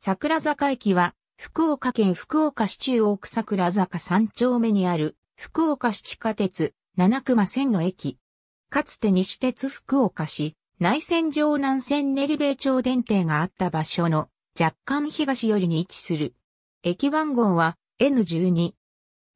桜坂駅は、福岡県福岡市中央区桜坂3丁目にある、福岡市地下鉄、七熊線の駅。かつて西鉄福岡市、内線上南線練米町電停があった場所の、若干東寄りに位置する。駅番号は N12。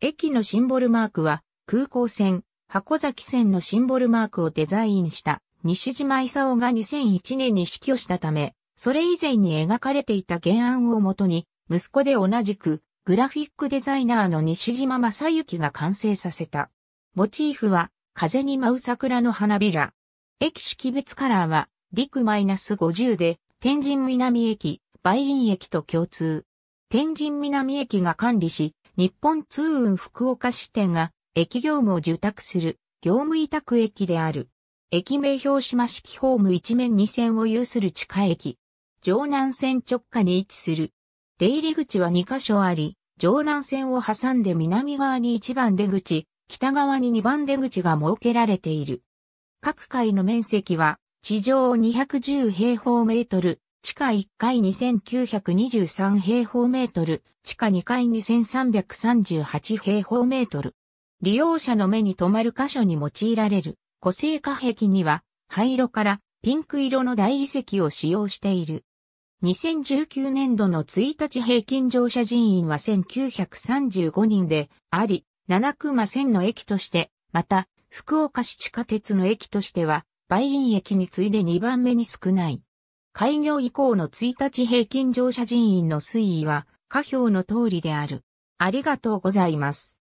駅のシンボルマークは、空港線、箱崎線のシンボルマークをデザインした、西島勲が2001年に死去したため、それ以前に描かれていた原案をもとに、息子で同じく、グラフィックデザイナーの西島正幸が完成させた。モチーフは、風に舞う桜の花びら。駅識別カラーは、陸マイナス50で、天神南駅、梅林駅と共通。天神南駅が管理し、日本通運福岡支店が、駅業務を受託する、業務委託駅である。駅名標島式ホーム一面二線を有する地下駅。城南線直下に位置する。出入り口は2箇所あり、城南線を挟んで南側に1番出口、北側に2番出口が設けられている。各階の面積は地上210平方メートル、地下1階2923平方メートル、地下2階2338平方メートル。利用者の目に留まる箇所に用いられる個性化壁には灰色からピンク色の大理石を使用している。2019年度の1日平均乗車人員は1935人であり、七熊線の駅として、また、福岡市地下鉄の駅としては、梅林駅に次いで2番目に少ない。開業以降の1日平均乗車人員の推移は、下表の通りである。ありがとうございます。